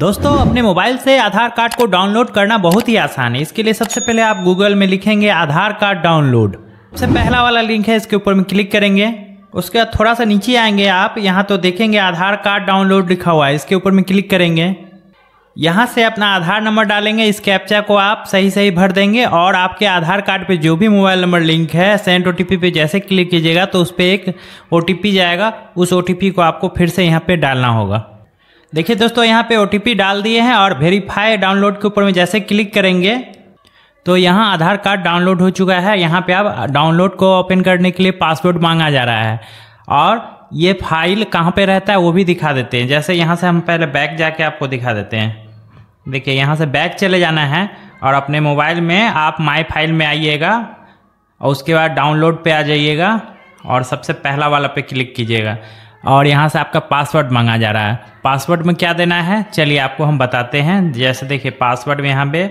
दोस्तों अपने मोबाइल से आधार कार्ड को डाउनलोड करना बहुत ही आसान है इसके लिए सबसे पहले आप गूगल में लिखेंगे आधार कार्ड डाउनलोड सबसे पहला वाला लिंक है इसके ऊपर में क्लिक करेंगे उसके बाद थोड़ा सा नीचे आएंगे आप यहाँ तो देखेंगे आधार कार्ड डाउनलोड लिखा हुआ है इसके ऊपर में क्लिक करेंगे यहाँ से अपना आधार नंबर डालेंगे इस कैप्चा को आप सही सही भर देंगे और आपके आधार कार्ड पे जो भी मोबाइल नंबर लिंक है सेंट ओ पे जैसे क्लिक कीजिएगा तो उस पर एक ओ जाएगा उस ओ को आपको फिर से यहाँ पे डालना होगा देखिए दोस्तों यहाँ पे ओ डाल दिए हैं और वेरीफाई डाउनलोड के ऊपर में जैसे क्लिक करेंगे तो यहाँ आधार कार्ड डाउनलोड हो चुका है यहाँ पे आप डाउनलोड को ओपन करने के लिए पासवर्ड मांगा जा रहा है और ये फाइल कहाँ पे रहता है वो भी दिखा देते हैं जैसे यहाँ से हम पहले बैक जाके आपको दिखा देते हैं देखिए यहाँ से बैक चले जाना है और अपने मोबाइल में आप माई फाइल में आइएगा और उसके बाद डाउनलोड पर आ जाइएगा और सबसे पहला वाला पे क्लिक कीजिएगा और यहाँ से आपका पासवर्ड मांगा जा रहा है पासवर्ड में क्या देना है चलिए आपको हम बताते हैं जैसे देखिए पासवर्ड में यहाँ पे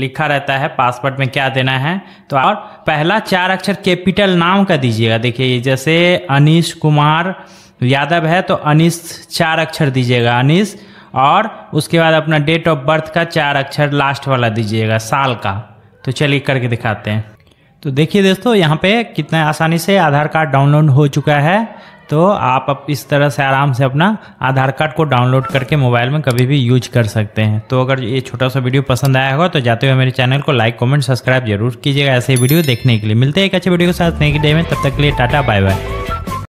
लिखा रहता है पासवर्ड में क्या देना है तो और पहला चार अक्षर कैपिटल नाम का दीजिएगा देखिए जैसे अनिश कुमार यादव है तो अनिश चार अक्षर दीजिएगा अनिश और उसके बाद अपना डेट ऑफ बर्थ का चार अक्षर लास्ट वाला दीजिएगा साल का तो चलिए करके दिखाते हैं तो देखिए दोस्तों यहाँ पे कितने आसानी से आधार कार्ड डाउनलोड हो चुका है तो आप अब इस तरह से आराम से अपना आधार कार्ड को डाउनलोड करके मोबाइल में कभी भी यूज कर सकते हैं तो अगर ये छोटा सा वीडियो पसंद आया होगा तो जाते हुए मेरे चैनल को लाइक कमेंट सब्सक्राइब जरूर कीजिएगा ऐसे वीडियो देखने के लिए मिलते हैं एक अच्छे वीडियो के साथ नेक्स्ट डे में तब तक के लिए टाटा बाय बाय